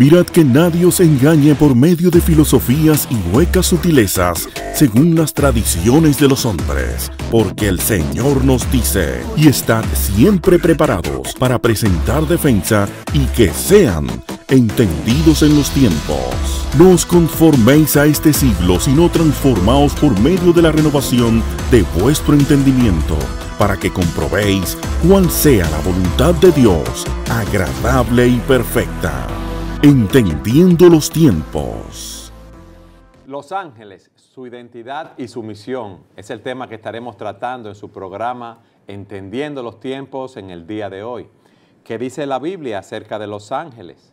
Mirad que nadie os engañe por medio de filosofías y huecas sutilezas, según las tradiciones de los hombres, porque el Señor nos dice, y estad siempre preparados para presentar defensa y que sean entendidos en los tiempos. No os conforméis a este siglo, sino transformaos por medio de la renovación de vuestro entendimiento, para que comprobéis cuál sea la voluntad de Dios, agradable y perfecta. Entendiendo los tiempos. Los ángeles, su identidad y su misión es el tema que estaremos tratando en su programa Entendiendo los tiempos en el día de hoy. ¿Qué dice la Biblia acerca de los ángeles?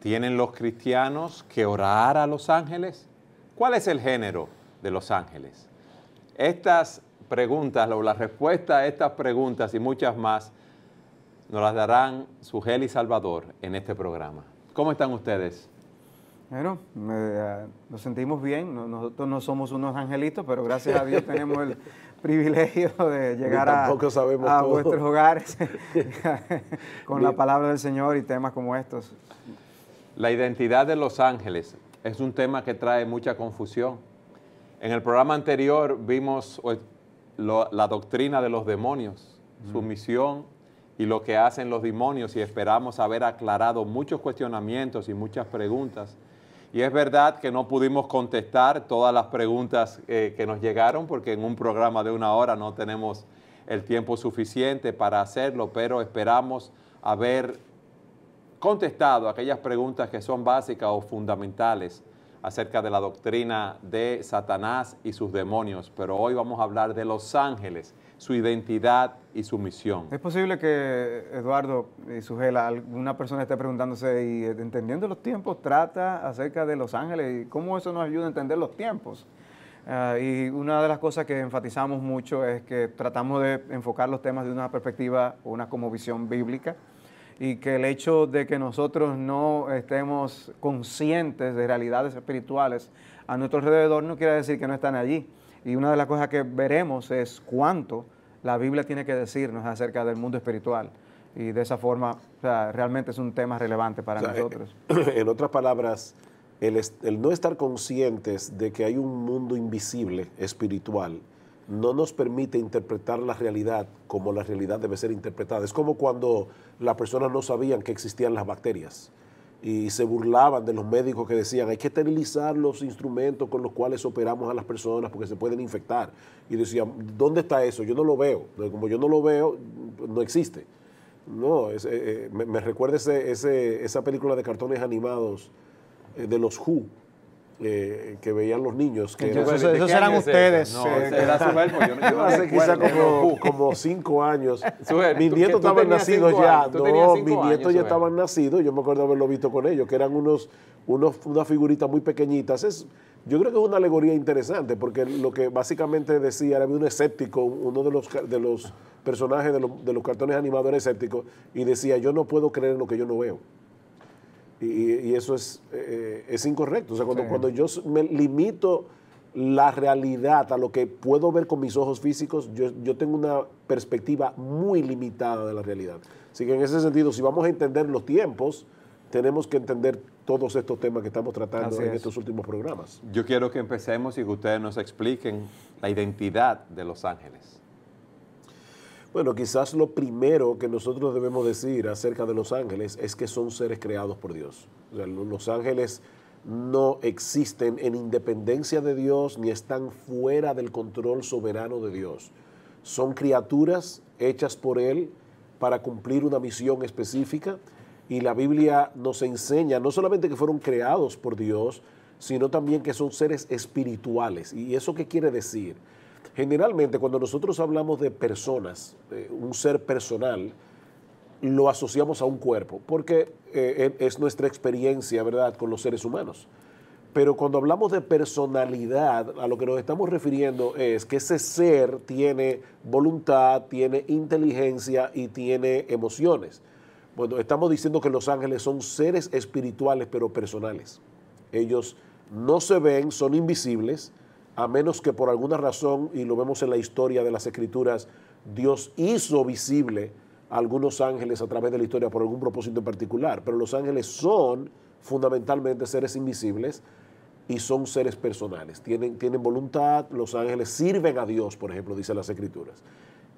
¿Tienen los cristianos que orar a los ángeles? ¿Cuál es el género de los ángeles? Estas preguntas o la respuesta a estas preguntas y muchas más nos las darán su y Salvador en este programa. ¿Cómo están ustedes? Bueno, eh, nos sentimos bien, nosotros no somos unos angelitos, pero gracias a Dios tenemos el privilegio de llegar a, vuestros hogares con la palabra del Señor y temas como estos. La identidad de los ángeles es un tema que trae mucha confusión. En el programa anterior vimos pues, la doctrina de los demonios, su misión, y lo que hacen los demonios y esperamos haber aclarado muchos cuestionamientos y muchas preguntas. Y es verdad que no pudimos contestar todas las preguntas eh, que nos llegaron porque en un programa de una hora no tenemos el tiempo suficiente para hacerlo, pero esperamos haber contestado aquellas preguntas que son básicas o fundamentales acerca de la doctrina de Satanás y sus demonios. Pero hoy vamos a hablar de los ángeles su identidad y su misión. Es posible que Eduardo y Sujela, alguna persona esté preguntándose y eh, entendiendo los tiempos, trata acerca de los ángeles y cómo eso nos ayuda a entender los tiempos. Ah, y una de las cosas que enfatizamos mucho es que tratamos de enfocar los temas de una perspectiva, una como visión bíblica, y que el hecho de que nosotros no estemos conscientes de realidades espirituales a nuestro alrededor no quiere decir que no están allí. Y una de las cosas que veremos es cuánto la Biblia tiene que decirnos acerca del mundo espiritual. Y de esa forma, realmente es un tema relevante para nosotros. Eh, en otras palabras, el, no estar conscientes de que hay un mundo invisible, espiritual, no nos permite interpretar la realidad como la realidad debe ser interpretada. Es como cuando las personas no sabían que existían las bacterias y se burlaban de los médicos que decían hay que esterilizar los instrumentos con los cuales operamos a las personas porque se pueden infectar. Y decían, ¿dónde está eso? Yo no lo veo. Como yo no lo veo, pues, no existe. No, eh, eh, me, recuerda ese, esa película de cartones animados eh, de los Who, eh, que veían los niños. Que esos, eran ustedes. Hace quizá como, cinco años. mis nietos estaban nacidos ya. no, mis nietos ya estaban nacidos. Yo me acuerdo haberlo visto con ellos, que eran unos, unos unas figuritas muy pequeñitas. yo creo que es una alegoría interesante, porque lo que básicamente decía era un escéptico, uno de los, de los personajes de los, de los cartones animadores escéptico, y decía, yo no puedo creer en lo que yo no veo. Y, eso es, eh, es incorrecto. O sea, cuando, cuando yo me limito la realidad a lo que puedo ver con mis ojos físicos, yo, tengo una perspectiva muy limitada de la realidad. Así que en ese sentido, si vamos a entender los tiempos, tenemos que entender todos estos temas que estamos tratando en estos últimos programas. Yo quiero que empecemos y que ustedes nos expliquen la identidad de Los Ángeles. Bueno, quizás lo primero que nosotros debemos decir acerca de los ángeles es que son seres creados por Dios. los ángeles no existen en independencia de Dios ni están fuera del control soberano de Dios. Son criaturas hechas por Él para cumplir una misión específica y la Biblia nos enseña no solamente que fueron creados por Dios, sino también que son seres espirituales. ¿Y eso qué quiere decir? Generalmente cuando nosotros hablamos de personas, un ser personal, lo asociamos a un cuerpo, porque eh, e, es nuestra experiencia, ¿verdad?, con los seres humanos. Pero cuando hablamos de personalidad, a lo que nos estamos refiriendo es que ese ser tiene voluntad, tiene inteligencia y tiene emociones. Bueno, estamos diciendo que los ángeles son seres espirituales pero personales. Ellos no se ven, son invisibles, a menos que por alguna razón, y lo vemos en la historia de las escrituras, Dios hizo visible a algunos ángeles a través de la historia por algún propósito en particular, pero los ángeles son fundamentalmente seres invisibles y son seres personales, tienen, tienen voluntad, los ángeles sirven a Dios, por ejemplo, dicen las escrituras.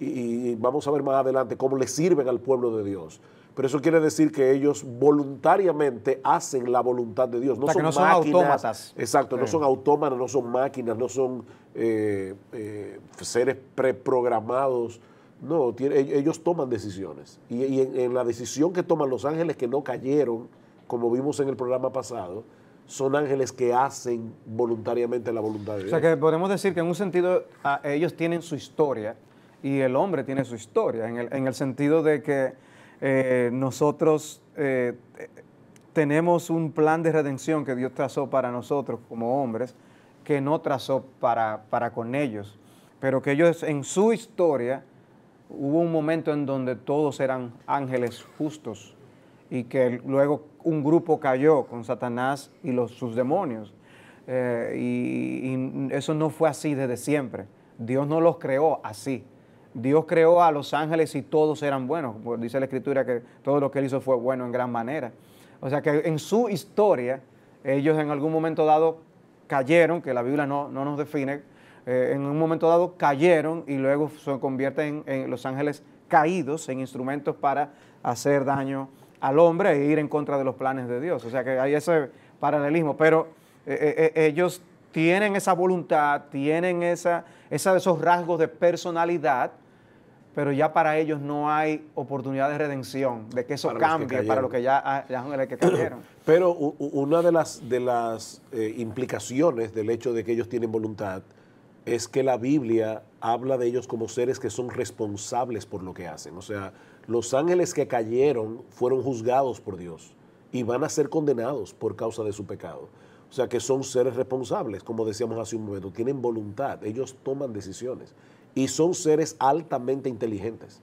Y, y vamos a ver más adelante cómo le sirven al pueblo de Dios. Pero eso quiere decir que ellos voluntariamente hacen la voluntad de Dios. No, son, no son autómatas. Exacto, no son autómatas, no son máquinas, no son eh, eh, seres preprogramados. No, e-, ellos toman decisiones. Y, en, la decisión que toman los ángeles que no cayeron, como vimos en el programa pasado, son ángeles que hacen voluntariamente la voluntad de Dios. O sea que podemos decir que en un sentido ah, ellos tienen su historia y el hombre tiene su historia, en el, en el sentido de que eh, nosotros eh, tenemos un plan de redención que Dios trazó para nosotros como hombres, que no trazó para, para con ellos, pero que ellos en su historia hubo un momento en donde todos eran ángeles justos y que luego un grupo cayó con Satanás y sus demonios. Eh, y, eso no fue así desde siempre. Dios no los creó así. Dios creó a los ángeles y todos eran buenos. dice la Escritura que todo lo que él hizo fue bueno en gran manera. O sea que en su historia, ellos en algún momento dado cayeron, que la Biblia no, no nos define, eh, en un momento dado cayeron y luego se convierten en, los ángeles caídos, en instrumentos para hacer daño al hombre e ir en contra de los planes de Dios. O sea que hay ese paralelismo, pero eh, eh, ellos tienen esa voluntad, tienen esos rasgos de personalidad pero ya para ellos no hay oportunidad de redención, de que eso cambie para los que ya, que cayeron. Pero una de las, de las eh, implicaciones del hecho de que ellos tienen voluntad es que la Biblia habla de ellos como seres que son responsables por lo que hacen. O sea, los ángeles que cayeron fueron juzgados por Dios y van a ser condenados por causa de su pecado. O sea, que son seres responsables, como decíamos hace un momento, tienen voluntad, ellos toman decisiones. Y son seres altamente inteligentes,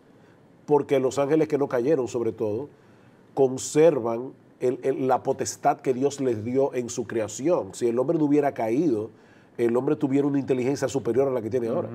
porque los ángeles que no cayeron, sobre todo, conservan la potestad que Dios les dio en su creación. Si el hombre no hubiera caído, el hombre tuviera una inteligencia superior a la que tiene ahora.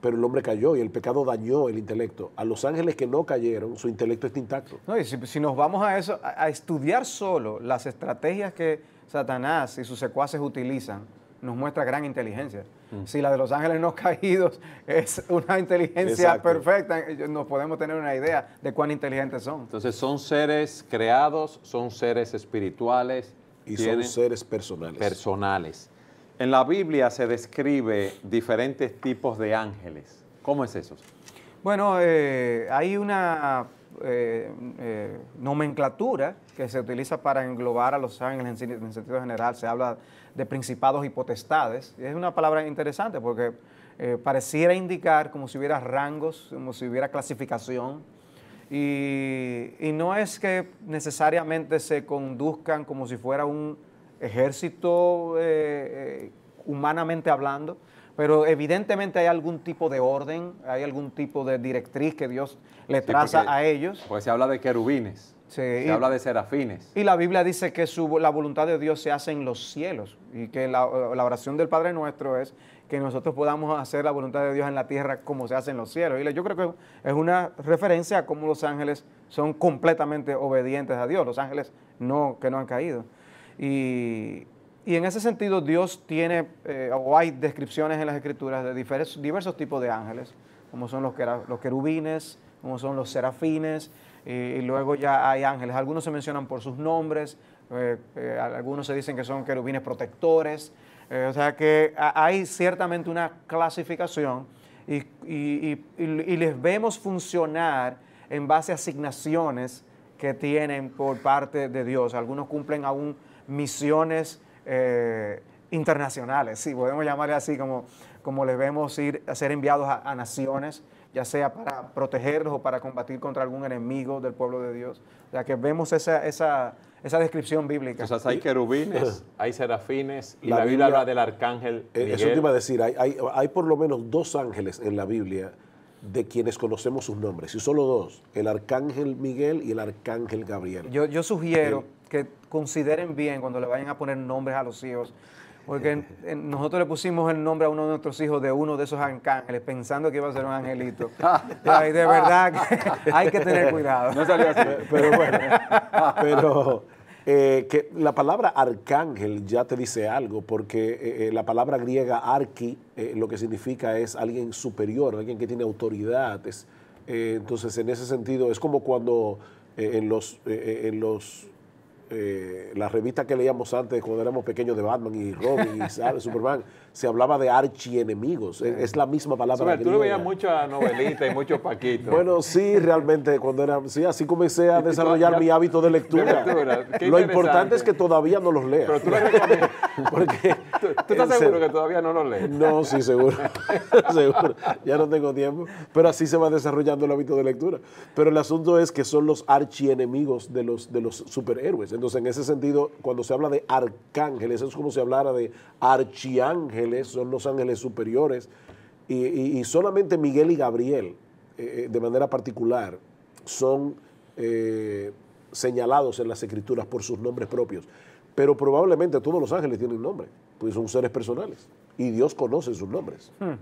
Pero el hombre cayó y el pecado dañó el intelecto. A los ángeles que no cayeron, su intelecto está intacto. No, y si, nos vamos a eso, a estudiar solo las estrategias que Satanás y sus secuaces utilizan, nos muestra gran inteligencia. Mm. Si la de los ángeles no caídos es una inteligencia perfecta, nos podemos tener una idea de cuán inteligentes son. Entonces son seres creados, son seres espirituales. Y son seres personales. Personales. En la Biblia se describe diferentes tipos de ángeles. ¿Cómo es eso? Bueno, eh, hay una eh, eh, nomenclatura que se utiliza para englobar a los ángeles en, sentido general. Se habla de principados y potestades. Es una palabra interesante porque eh, pareciera indicar como si hubiera rangos, como si hubiera clasificación. Y, no es que necesariamente se conduzcan como si fuera un ejército eh, eh, humanamente hablando, pero evidentemente hay algún tipo de orden, hay algún tipo de directriz que Dios le traza a ellos. Pues se habla de querubines se habla de serafines. Y la Biblia dice que la voluntad de Dios se hace en los cielos y que la, oración del Padre Nuestro es que nosotros podamos hacer la voluntad de Dios en la tierra como se hace en los cielos. Y yo creo que es una referencia a cómo los ángeles son completamente obedientes a Dios, los ángeles no, que no han caído. Y, en ese sentido Dios tiene, eh, o hay descripciones en las escrituras de diversos tipos de ángeles, como son los, los querubines, como son los serafines, y, luego ya hay ángeles. Algunos se mencionan por sus nombres, eh, eh, algunos se dicen que son querubines protectores. Eh, o sea que hay ciertamente una clasificación y, les vemos funcionar en base a asignaciones que tienen por parte de Dios. Algunos cumplen aún misiones internacionales, sí, podemos llamarle así, como, les vemos ir a ser enviados a naciones ya sea para protegerlos o para combatir contra algún enemigo del pueblo de Dios. O sea, que vemos esa, esa, esa descripción bíblica. O sea, hay querubines, hay serafines, y la, Biblia, habla del arcángel eh, Miguel. Eso te iba a decir, hay, por lo menos dos ángeles en la Biblia de quienes conocemos sus nombres, y solo dos, el arcángel Miguel y el arcángel Gabriel. Yo, sugiero que consideren bien cuando le vayan a poner nombres a los hijos porque nosotros le pusimos el nombre a uno de nuestros hijos de uno de esos arcángeles, pensando que iba a ser un angelito. Ay, de verdad, hay que tener cuidado. No salió así. Pero bueno, pero eh, que la palabra arcángel ya te dice algo, porque eh, eh, la palabra griega arqui lo que significa es alguien superior, alguien que tiene autoridades. entonces, en ese sentido, es como cuando en los, en los eh, las revistas que leíamos antes cuando éramos pequeños de Batman y Robin y Superman, se hablaba de archienemigos. E-, es la misma palabra. tú le veías muchas novelitas y muchos paquitos. Bueno, sí, realmente, cuando era. Sí, así comencé a desarrollar mi hábito de lectura. Lo importante es que todavía no los leas. Pero tú lo Porque ¿Tú, estás seguro que todavía no los lees? No, sí, seguro. seguro. Ya no tengo tiempo. Pero así se va desarrollando el hábito de lectura. Pero el asunto es que son los archienemigos de los, de los superhéroes. Entonces, en ese sentido, cuando se habla de arcángeles, es como si hablara de archiángeles son los ángeles superiores, y, solamente Miguel y Gabriel, eh, eh, de manera particular, son eh, señalados en las escrituras por sus nombres propios. Pero probablemente todos los ángeles tienen nombre, pues son seres personales, y Dios conoce sus nombres. Hmm.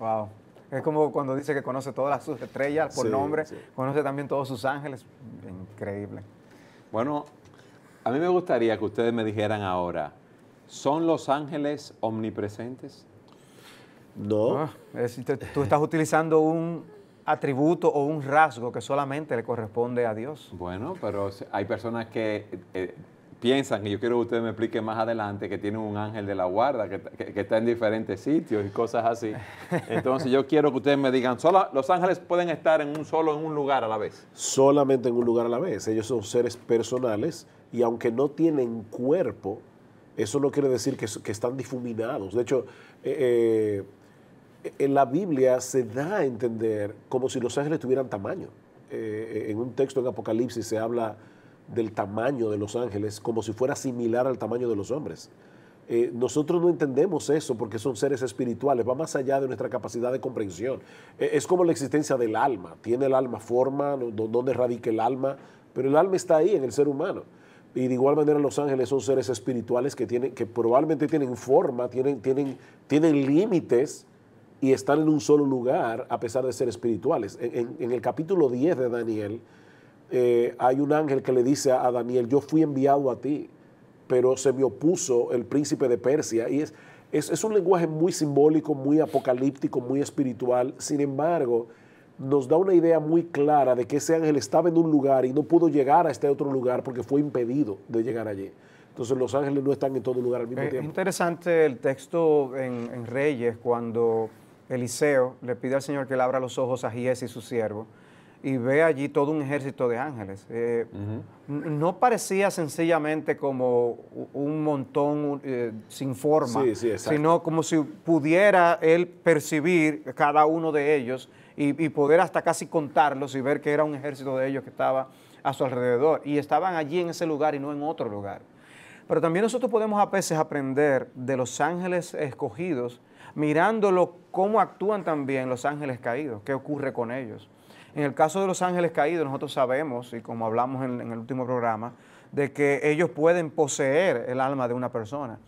Wow. Es como cuando dice que conoce todas sus estrellas por nombre, conoce también todos sus ángeles. Increíble. Bueno, a mí me gustaría que ustedes me dijeran ahora, ¿Son los ángeles omnipresentes? No. Ah, es, tú estás utilizando un atributo o un rasgo que solamente le corresponde a Dios. Bueno, pero hay personas que eh, eh, piensan, y yo quiero que usted me explique más adelante, que tienen un ángel de la guarda, que, está en diferentes sitios y cosas así. Entonces yo quiero que ustedes me digan, solo, los ángeles pueden estar en un solo, en un lugar a la vez. Solamente en un lugar a la vez. Ellos son seres personales y aunque no tienen cuerpo, eso no quiere decir que, están difuminados. De hecho, eh, eh, en la Biblia se da a entender como si los ángeles tuvieran tamaño. Eh, en un texto en Apocalipsis se habla del tamaño de los ángeles como si fuera similar al tamaño de los hombres. nosotros no entendemos eso porque son seres espirituales, va más allá de nuestra capacidad de comprensión. es como la existencia del alma, tiene el alma forma, donde radica el alma, pero el alma está ahí en el ser humano. Y de igual manera los ángeles son seres espirituales que, tienen, que probablemente tienen forma, tienen, tienen, tienen límites y están en un solo lugar a pesar de ser espirituales. En, el capítulo 10 de Daniel eh, hay un ángel que le dice a, Daniel, yo fui enviado a ti, pero se me opuso el príncipe de Persia. Y es, es, es un lenguaje muy simbólico, muy apocalíptico, muy espiritual. Sin embargo, nos da una idea muy clara de que ese ángel estaba en un lugar y no pudo llegar a este otro lugar porque fue impedido de llegar allí. Entonces los ángeles no están en todo lugar al mismo eh, tiempo. Interesante el texto en, Reyes cuando Eliseo le pide al Señor que le abra los ojos a Gies y su siervo y ve allí todo un ejército de ángeles. Eh, no parecía sencillamente como un montón eh, sin forma, sino como si pudiera él percibir cada uno de ellos y, poder hasta casi contarlos y ver que era un ejército de ellos que estaba a su alrededor. Y estaban allí en ese lugar y no en otro lugar. Pero también nosotros podemos a veces aprender de los ángeles escogidos, mirándolo cómo actúan también los ángeles caídos, qué ocurre con ellos. En el caso de los ángeles caídos, nosotros sabemos, y como hablamos en el último programa, de que ellos pueden poseer el alma de una persona.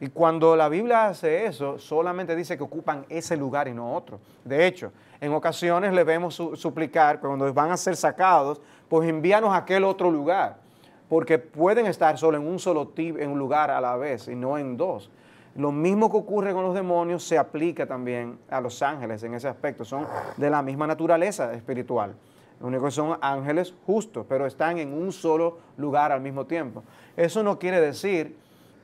Y cuando la Biblia hace eso, solamente dice que ocupan ese lugar y no otro. De hecho, en ocasiones le vemos suplicar, cuando van a ser sacados, pues envíanos a aquel otro lugar, porque pueden estar solo en un solo en un lugar a la vez y no en dos. Lo mismo que ocurre con los demonios se aplica también a los ángeles en ese aspecto. Son de la misma naturaleza espiritual. Lo único que son ángeles justos, pero están en un solo lugar al mismo tiempo. Eso no quiere decir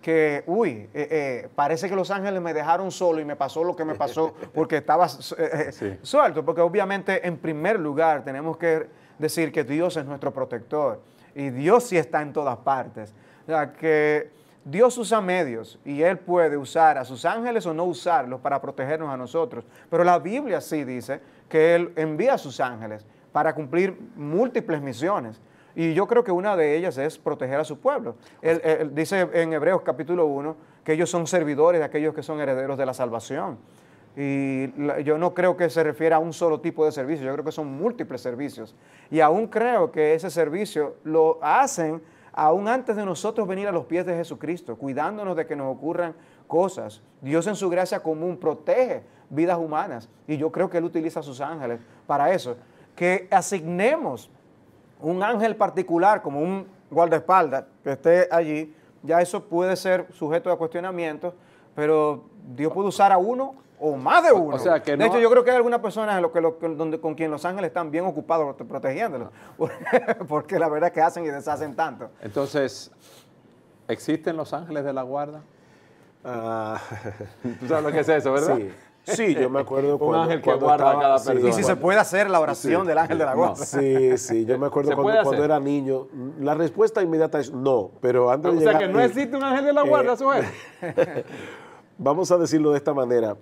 que, uy, eh, eh, parece que Los Ángeles me dejaron solo y me pasó lo que me pasó porque estaba eh, suelto, porque obviamente en primer lugar tenemos que decir que Dios es nuestro protector y Dios sí está en todas partes. O sea, que Dios usa medios y Él puede usar a sus ángeles o no usarlos para protegernos a nosotros, pero la Biblia sí dice que Él envía a sus ángeles para cumplir múltiples misiones. Y yo creo que una de ellas es proteger a su pueblo. Él, dice en Hebreos capítulo 1 que ellos son servidores de aquellos que son herederos de la salvación. Y yo no creo que se refiera a un solo tipo de servicio, yo creo que son múltiples servicios. Y aún creo que ese servicio lo hacen aún antes de nosotros venir a los pies de Jesucristo, cuidándonos de que nos ocurran cosas. Dios en su gracia común protege vidas humanas y yo creo que Él utiliza a sus ángeles para eso. Que asignemos un ángel particular, como un guardaespaldas que esté allí, ya eso puede ser sujeto de cuestionamiento, pero Dios puede usar a uno o más de uno. de hecho, yo creo que hay algunas personas lo que, con quien los ángeles están bien ocupados protegiéndolos, porque la verdad es que hacen y deshacen tanto. Entonces, ¿existen los ángeles de la guarda? Ah. ¿Tú sabes lo que es eso, verdad? Sí. Sí, yo me acuerdo cuando. Y si se puede hacer la oración del ángel de la guarda. Sí, sí, yo me acuerdo cuando, era niño. La respuesta inmediata es no, pero antes O sea, que no existe un ángel de la eh, guarda, eso es. Vamos a decirlo de esta manera.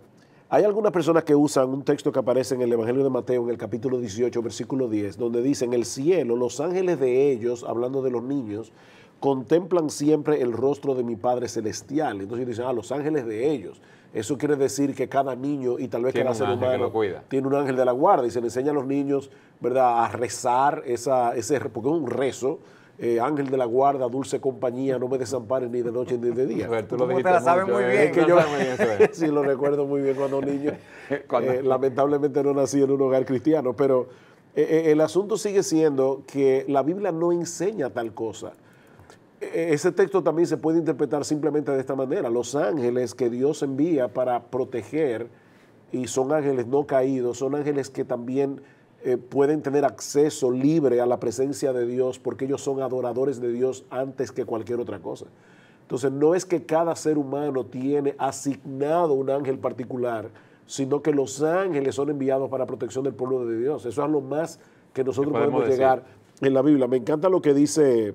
Hay algunas personas que usan un texto que aparece en el Evangelio de Mateo, en el capítulo 18, versículo 10, donde dicen, En el cielo, los ángeles de ellos, hablando de los niños, contemplan siempre el rostro de mi Padre celestial. Entonces dicen: Ah, los ángeles de ellos. Eso quiere decir que cada niño y tal vez cada ser humano tiene un ángel de la guarda y se le enseña a los niños, ¿verdad?, a rezar esa, ese, porque es un rezo. Eh, ángel de la guarda, dulce compañía, no me desampares ni de noche ni de día. Usted tú lo te muy bien. sí lo recuerdo muy bien cuando eh, niño. lamentablemente no nací en un hogar cristiano, pero eh, el asunto sigue siendo que la Biblia no enseña tal cosa. Ese texto también se puede interpretar simplemente de esta manera. Los ángeles que Dios envía para proteger, y son ángeles no caídos, son ángeles que también eh, pueden tener acceso libre a la presencia de Dios porque ellos son adoradores de Dios antes que cualquier otra cosa. Entonces no es que cada ser humano tiene asignado un ángel particular, sino que los ángeles son enviados para protección del pueblo de Dios. Eso es lo más que nosotros podemos llegar en la Biblia. Me encanta lo que dice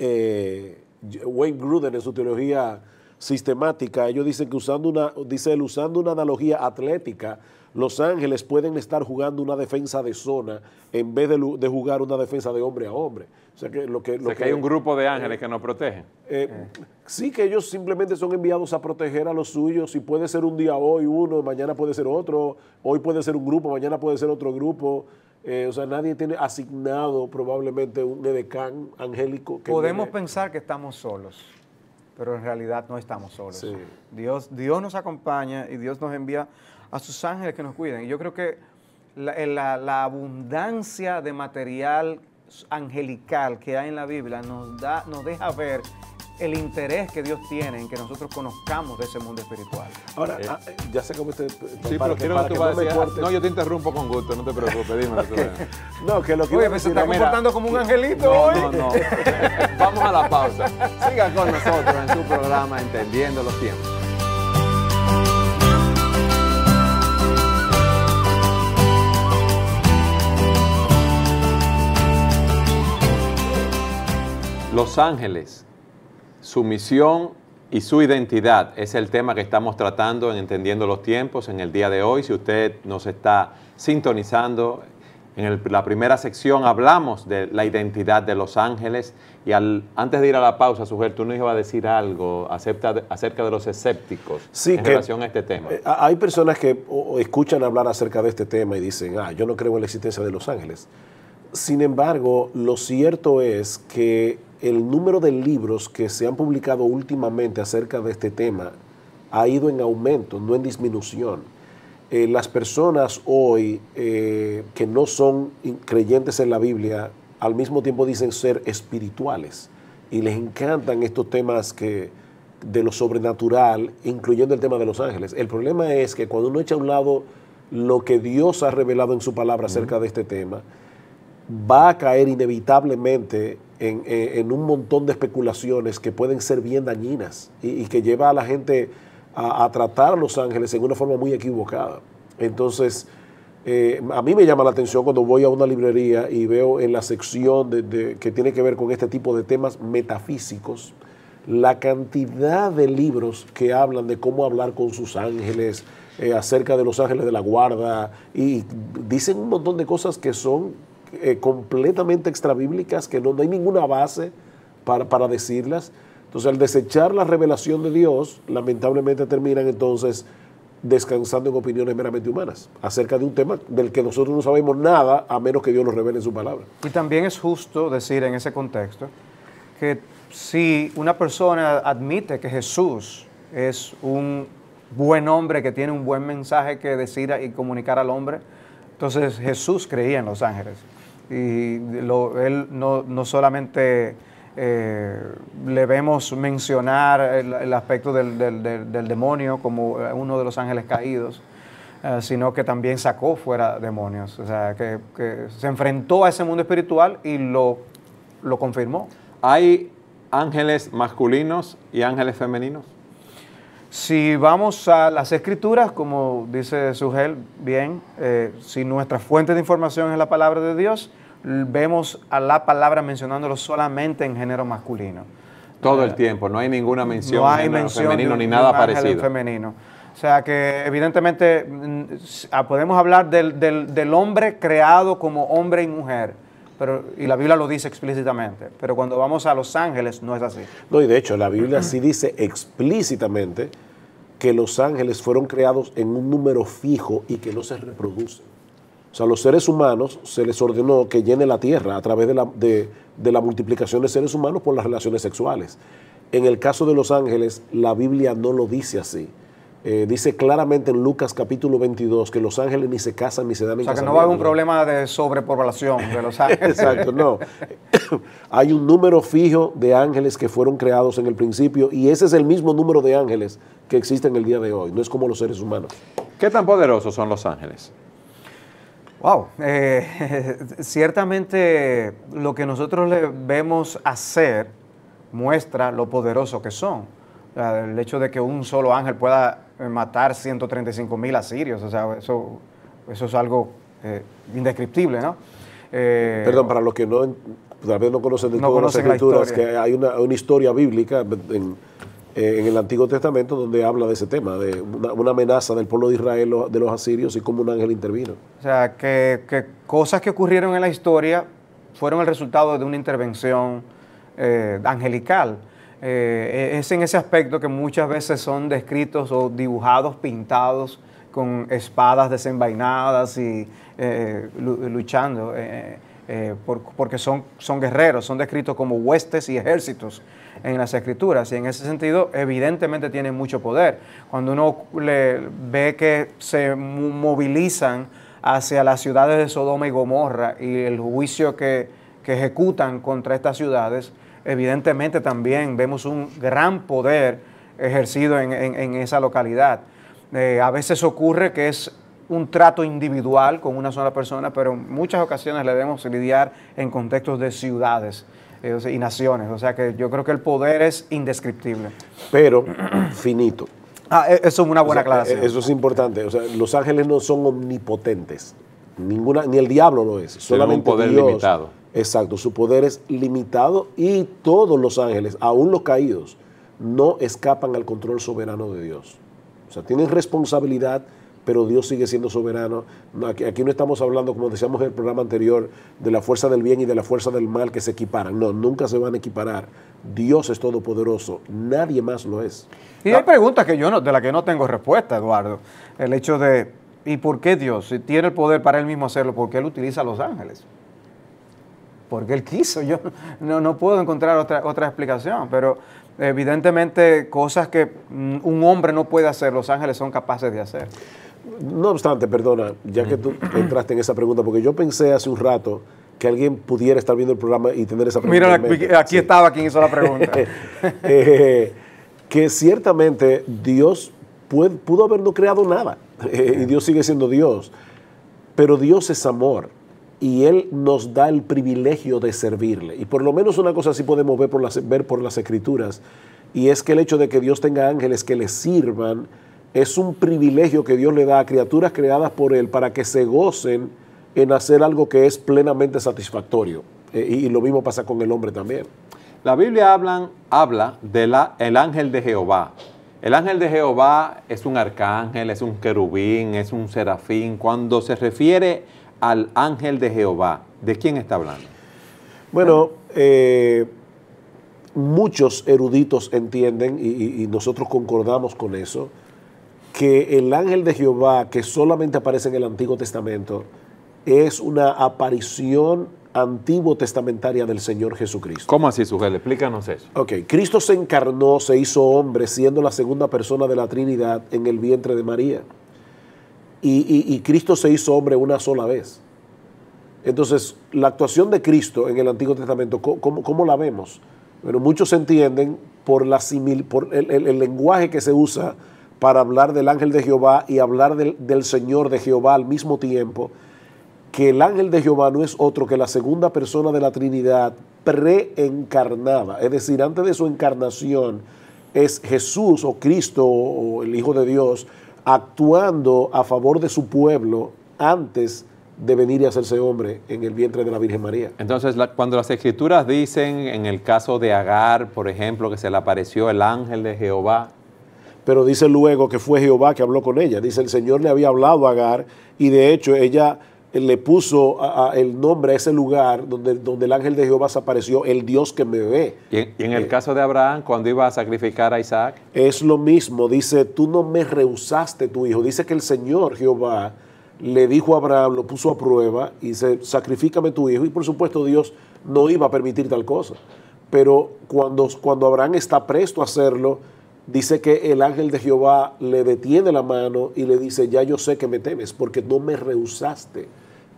eh, Wayne Gruden en su teología sistemática, ellos dicen que usando una, usando una analogía atlética, los Ángeles pueden estar jugando una defensa de zona en vez de, jugar una defensa de hombre a hombre. O sea que, hay un grupo de eh, ángeles que nos protegen. Eh, sí, que ellos simplemente son enviados a proteger a los suyos y puede ser un día hoy uno, mañana puede ser otro, hoy puede ser un grupo, mañana puede ser otro grupo. Eh, o sea, nadie tiene asignado probablemente un edecán angélico. Podemos pensar que estamos solos, pero en realidad no estamos solos. Dios, Dios nos acompaña y Dios nos envía a sus ángeles que nos cuiden. Y yo creo que eh, la, abundancia de material angelical que hay en la Biblia nos, da, nos deja ver el interés que Dios tiene en que nosotros conozcamos de ese mundo espiritual. Ahora, eh, ah, ya sé cómo usted... Sí, pero quiero que, que, que tú no, no, yo te interrumpo con gusto, no te preocupes, dímelo. No, que lo que... Oye, pero se está ah, comportando como un angelito hoy. No, no, Vamos a la pausa. Siga con nosotros en su programa Entendiendo los Tiempos. Los ángeles, su misión y su identidad es el tema que estamos tratando en Entendiendo los Tiempos en el día de hoy. Si usted nos está sintonizando, en la primera sección hablamos de la identidad de los ángeles y antes de ir a la pausa, Suger, tú no ibas a decir algo acerca de los escépticos en relación a este tema. Eh, hay personas que escuchan hablar acerca de este tema y dicen, ah, yo no creo en la existencia de los ángeles. Sin embargo, lo cierto es que el número de libros que se han publicado últimamente acerca de este tema ha ido en aumento, no en disminución. Eh, las personas hoy eh, que no son creyentes en la Biblia, al mismo tiempo dicen ser espirituales y les encantan estos temas que, de lo sobrenatural, incluyendo el tema de los ángeles. El problema es que cuando uno echa a un lado lo que Dios ha revelado en su palabra acerca de este tema, va a caer inevitablemente en, un montón de especulaciones que pueden ser bien dañinas y, que lleva a la gente a, tratar a Los Ángeles en una forma muy equivocada. Entonces, eh, a mí me llama la atención cuando voy a una librería y veo en la sección que tiene que ver con este tipo de temas metafísicos la cantidad de libros que hablan de cómo hablar con sus ángeles, eh, acerca de los ángeles de la guarda, y dicen un montón de cosas que son completamente eh, completamente extrabíblicas, que no, hay ninguna base para, decirlas. Entonces, al desechar la revelación de Dios, lamentablemente terminan entonces descansando en opiniones meramente humanas acerca de un tema del que nosotros no sabemos nada a menos que Dios nos revele en su palabra. Y también es justo decir en ese contexto que si una persona admite que Jesús es un buen hombre que tiene un buen mensaje que decir y comunicar al hombre, entonces Jesús creía en los ángeles y él no, solamente eh, le vemos mencionar el, aspecto del, demonio como eh, uno de los ángeles caídos, eh, sino que también sacó fuera demonios, o sea, que, se enfrentó a ese mundo espiritual y lo, confirmó. ¿Hay ángeles masculinos y ángeles femeninos? Si vamos a las escrituras, como dice Sujel bien, si nuestra fuente de información es la palabra de Dios, vemos a la palabra mencionándolo solamente en género masculino. Todo eh, el tiempo, no hay ninguna mención, no ni nada parecido. Femenino. O sea que evidentemente mm, ah, podemos hablar del, hombre creado como hombre y mujer, pero, y la Biblia lo dice explícitamente, pero cuando vamos a los ángeles no es así. No, y de hecho la Biblia sí dice explícitamente que los ángeles fueron creados en un número fijo y que no se reproducen. O sea, los seres humanos se les ordenó que llene la tierra a través de la, multiplicación de seres humanos por las relaciones sexuales. En el caso de los ángeles, la Biblia no lo dice así. Eh, dice claramente en Lucas capítulo 22 que los ángeles ni se casan ni se dan en O sea, que no va a haber un problema de sobrepoblación de los ángeles. Exacto, no. Hay un número fijo de ángeles que fueron creados en el principio y ese es el mismo número de ángeles que existen el día de hoy. No es como los seres humanos. ¿Qué tan poderosos son los ángeles? Wow, eh, ciertamente lo que nosotros le vemos hacer muestra lo poderoso que son. el hecho de que un solo ángel pueda eh, matar 135 mil asirios, o sea, eso, eso es algo eh, indescriptible, ¿no? Perdón, para los que no, tal vez no conocen de todas las escrituras, que hay una, una historia bíblica en, eh, en el Antiguo Testamento donde habla de ese tema, de una, amenaza del pueblo de Israel, de los asirios y cómo un ángel intervino. O sea, que, cosas que ocurrieron en la historia fueron el resultado de una intervención eh, angelical. Eh, es en ese aspecto que muchas veces son descritos o dibujados, pintados con espadas desenvainadas y eh, luchando. Eh, porque son, son guerreros, son descritos como huestes y ejércitos en las escrituras y en ese sentido evidentemente tienen mucho poder. Cuando uno le ve que se movilizan hacia las ciudades de Sodoma y Gomorra y el juicio que, ejecutan contra estas ciudades, evidentemente también vemos un gran poder ejercido en, esa localidad. Eh, a veces ocurre que es un trato individual con una sola persona, pero en muchas ocasiones le debemos lidiar en contextos de ciudades eh, y naciones. O sea que yo creo que el poder es indescriptible. Pero finito. Ah, e, eso es una buena e, clase. Eso es importante. O sea, los ángeles no son omnipotentes. Ninguna, ni el diablo lo es. Solamente un poder limitado. Exacto, su poder es limitado y todos los ángeles, aún los caídos, no escapan al control soberano de Dios. O sea, tienen responsabilidad pero Dios sigue siendo soberano. Aquí, no estamos hablando, como decíamos en el programa anterior, de la fuerza del bien y de la fuerza del mal que se equiparan. No, nunca se van a equiparar. Dios es todopoderoso, nadie más lo es. Y hay preguntas que yo no, de las que no tengo respuesta, Eduardo. El hecho de, ¿y por qué Dios? Si tiene el poder para él mismo hacerlo, ¿por qué él utiliza a los ángeles? Porque él quiso, yo no, no puedo encontrar otra, otra explicación, pero evidentemente cosas que mm, un hombre no puede hacer, los ángeles son capaces de hacer. No obstante, perdona, ya que tú entraste en esa pregunta, porque yo pensé hace un rato que alguien pudiera estar viendo el programa y tener esa pregunta. Mira, aquí estaba quien hizo la pregunta. Eh, que ciertamente Dios pudo haber no creado nada, eh, y Dios sigue siendo Dios, pero Dios es amor y Él nos da el privilegio de servirle. Y por lo menos una cosa sí podemos ver por las, ver por las escrituras, y es que el hecho de que Dios tenga ángeles que le sirvan, es un privilegio que Dios le da a criaturas creadas por Él para que se gocen en hacer algo que es plenamente satisfactorio. Eh, y, lo mismo pasa con el hombre también. La Biblia hablan, habla del el ángel de Jehová. El ángel de Jehová es un arcángel, es un querubín, es un serafín. Cuando se refiere al ángel de Jehová, ¿de quién está hablando? Bueno, eh, muchos eruditos entienden y nosotros concordamos con eso que el ángel de Jehová, que solamente aparece en el Antiguo Testamento, es una aparición antiguo testamentaria del Señor Jesucristo. ¿Cómo así, Sujel? Explícanos eso. Ok, Cristo se encarnó, se hizo hombre, siendo la segunda persona de la Trinidad en el vientre de María. Y, Cristo se hizo hombre una sola vez. Entonces, la actuación de Cristo en el Antiguo Testamento, ¿cómo, cómo la vemos? Bueno, muchos entienden por, la por el lenguaje que se usa para hablar del ángel de Jehová y hablar del, Señor de Jehová al mismo tiempo, que el ángel de Jehová no es otro que la segunda persona de la Trinidad preencarnada, es decir, antes de su encarnación es Jesús o Cristo o el Hijo de Dios actuando a favor de su pueblo antes de venir y hacerse hombre en el vientre de la Virgen María. Entonces, cuando las escrituras dicen, en el caso de Agar, por ejemplo, que se le apareció el ángel de Jehová, pero dice luego que fue Jehová que habló con ella. Dice, el Señor le había hablado a Agar y de hecho ella eh, le puso el nombre a ese lugar donde, donde el ángel de Jehová se apareció, el Dios que me ve. Y en, el eh, caso de Abraham, cuando iba a sacrificar a Isaac. Es lo mismo, dice, tú no me rehusaste tu hijo. Dice que el Señor Jehová le dijo a Abraham, lo puso a prueba y dice, sacrifícame tu hijo. Y por supuesto Dios no iba a permitir tal cosa. Pero cuando, cuando Abraham está presto a hacerlo, dice que el ángel de Jehová le detiene la mano y le dice, ya yo sé que me temes porque no me rehusaste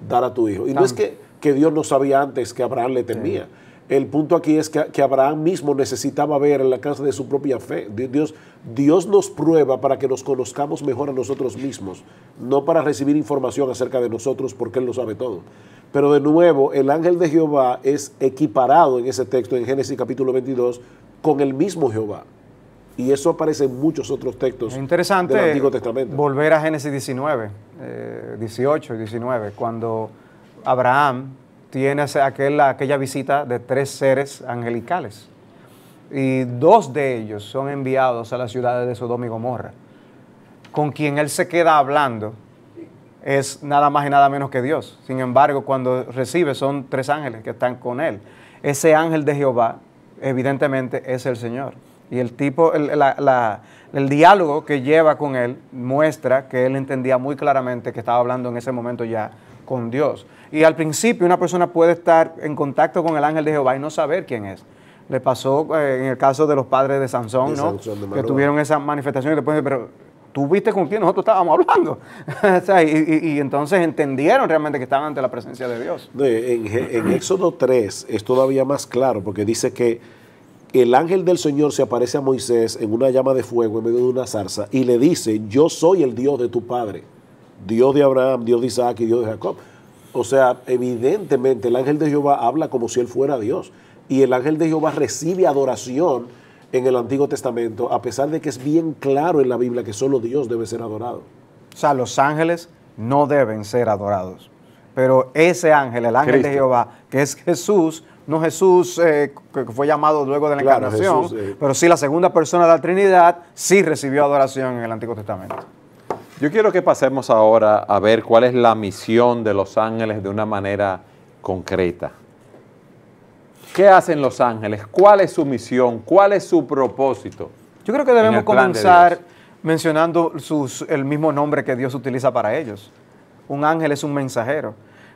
dar a tu hijo. Y no es que, Dios no sabía antes que Abraham le temía. El punto aquí es que, Abraham mismo necesitaba ver el alcance de su propia fe. Dios, Dios nos prueba para que nos conozcamos mejor a nosotros mismos, no para recibir información acerca de nosotros porque Él lo sabe todo. Pero de nuevo, el ángel de Jehová es equiparado en ese texto, en Génesis capítulo 22, con el mismo Jehová. Y eso aparece en muchos otros textos interesante del Antiguo Testamento. Volver a Génesis 19, 18 eh, y 19, cuando Abraham tiene aquella visita de tres seres angelicales. Y dos de ellos son enviados a la ciudad de Sodoma y Gomorra. Con quien él se queda hablando es nada más y nada menos que Dios. Sin embargo, cuando recibe son tres ángeles que están con él. Ese ángel de Jehová, evidentemente, es el Señor. Y el tipo, el, diálogo que lleva con él muestra que él entendía muy claramente que estaba hablando en ese momento ya con Dios. Y al principio una persona puede estar en contacto con el ángel de Jehová y no saber quién es. Le pasó eh, en el caso de los padres de Sansón, ¿no? que tuvieron esa manifestación y después, pero tú viste con quién nosotros estábamos hablando. y, entonces entendieron realmente que estaban ante la presencia de Dios. en, en Éxodo 3 es todavía más claro porque dice que el ángel del Señor se aparece a Moisés en una llama de fuego en medio de una zarza y le dice, yo soy el Dios de tu padre, Dios de Abraham, Dios de Isaac y Dios de Jacob. O sea, evidentemente el ángel de Jehová habla como si él fuera Dios y el ángel de Jehová recibe adoración en el Antiguo Testamento, a pesar de que es bien claro en la Biblia que solo Dios debe ser adorado. O sea, los ángeles no deben ser adorados, pero ese ángel, el ángel de Jehová, que es Jesús, no Jesús eh, que fue llamado luego de la encarnación, eh. pero sí la segunda persona de la Trinidad, sí recibió adoración en el Antiguo Testamento. Yo quiero que pasemos ahora a ver cuál es la misión de los ángeles de una manera concreta. ¿Qué hacen los ángeles? ¿Cuál es su misión? ¿Cuál es su propósito? Yo creo que debemos comenzar mencionando el mismo nombre que Dios utiliza para ellos. Un ángel es un mensajero.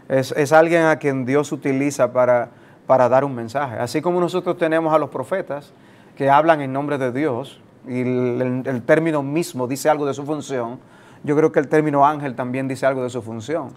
Es, es alguien a quien Dios utiliza para para dar un mensaje. Así como nosotros tenemos a los profetas que hablan en nombre de Dios, y el, término mismo dice algo de su función, yo creo que el término ángel también dice algo de su función.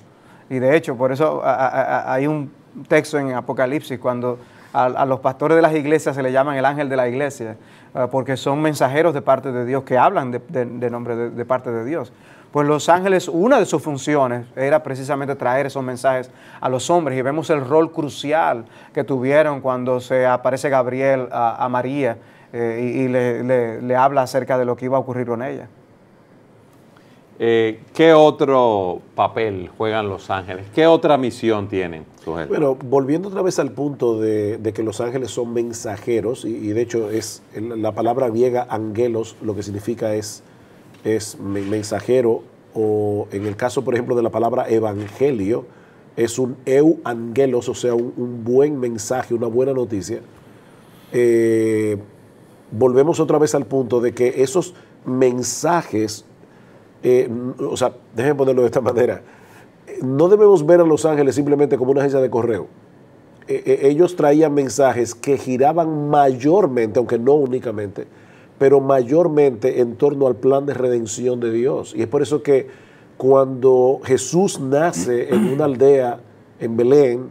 Y de hecho, por eso hay un texto en Apocalipsis cuando a, los pastores de las iglesias se le llaman el ángel de la iglesia, eh, porque son mensajeros de parte de Dios que hablan de, nombre de parte de Dios pues los ángeles, una de sus funciones era precisamente traer esos mensajes a los hombres y vemos el rol crucial que tuvieron cuando se aparece Gabriel a, María eh, y, le, habla acerca de lo que iba a ocurrir con ella. Eh, ¿Qué otro papel juegan los ángeles? ¿Qué otra misión tienen? Bueno, volviendo otra vez al punto de, que los ángeles son mensajeros, y, de hecho es la palabra griega angelos, lo que significa es es mensajero o en el caso, por ejemplo, de la palabra evangelio, es un euangelos, o sea, un, buen mensaje, una buena noticia. Eh, volvemos otra vez al punto de que esos mensajes, eh, o sea, déjenme ponerlo de esta manera, no debemos ver a Los Ángeles simplemente como una agencia de correo. Eh, ellos traían mensajes que giraban mayormente, aunque no únicamente, pero mayormente en torno al plan de redención de Dios. Y es por eso que cuando Jesús nace en una aldea, en Belén,